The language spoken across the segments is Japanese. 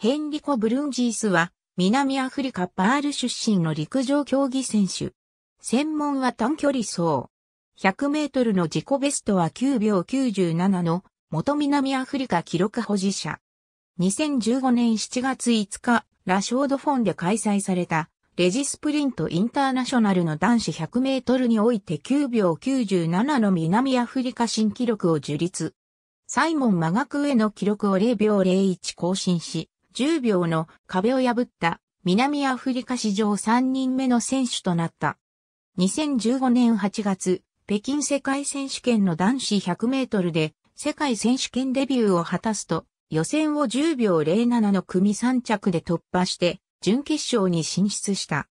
ヘンリコ・ブルンジースは、南アフリカパール出身の陸上競技選手。専門は短距離走。100メートルの自己ベストは9秒97の元南アフリカ記録保持者。2015年7月5日、ラショードフォンで開催されたレジスプリントインターナショナルの男子100メートルにおいて9秒97の南アフリカ新記録を樹立。サイモン・マガクへの記録を0秒01更新し、10秒の壁を破った南アフリカ史上3人目の選手となった。2015年8月、北京世界選手権の男子100メートルで世界選手権デビューを果たすと、予選を10秒07の組3着で突破して、準決勝に進出した。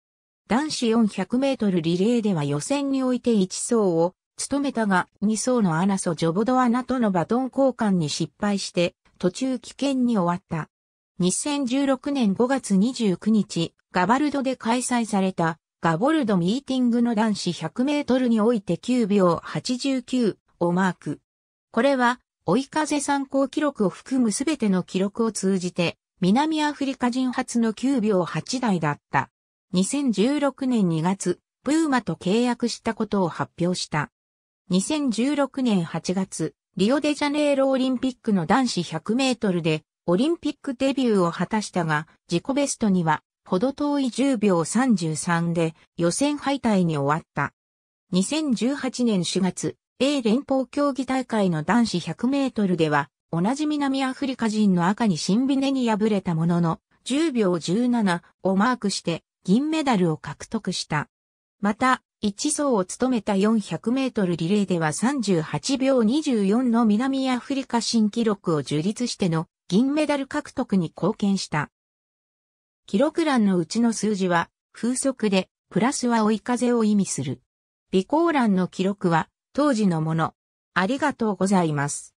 男子400メートルリレーでは予選において1走を務めたが、2走のアナソ・ジョボドアナとのバトン交換に失敗して、途中危険に終わった。2016年5月29日、ガバルドで開催されたガボルドミーティングの男子100メートルにおいて9秒89をマーク。これは、追い風参考記録を含むすべての記録を通じて、南アフリカ人初の9秒8台だった。2016年2月、ブーマと契約したことを発表した。2016年8月、リオデジャネイロオリンピックの男子100メートルで、オリンピックデビューを果たしたが、自己ベストには、ほど遠い10秒33で予選敗退に終わった。2018年4月、A 連邦競技大会の男子100メートルでは、同じ南アフリカ人の赤にシンビネに敗れたものの、10秒17をマークして銀メダルを獲得した。また、1走を務めた400メートルリレーでは38秒24の南アフリカ新記録を樹立しての銀メダル獲得に貢献した。記録欄のうちの数字は、風速で、プラスは追い風を意味する。備考欄の記録は、当時のもの。ありがとうございます。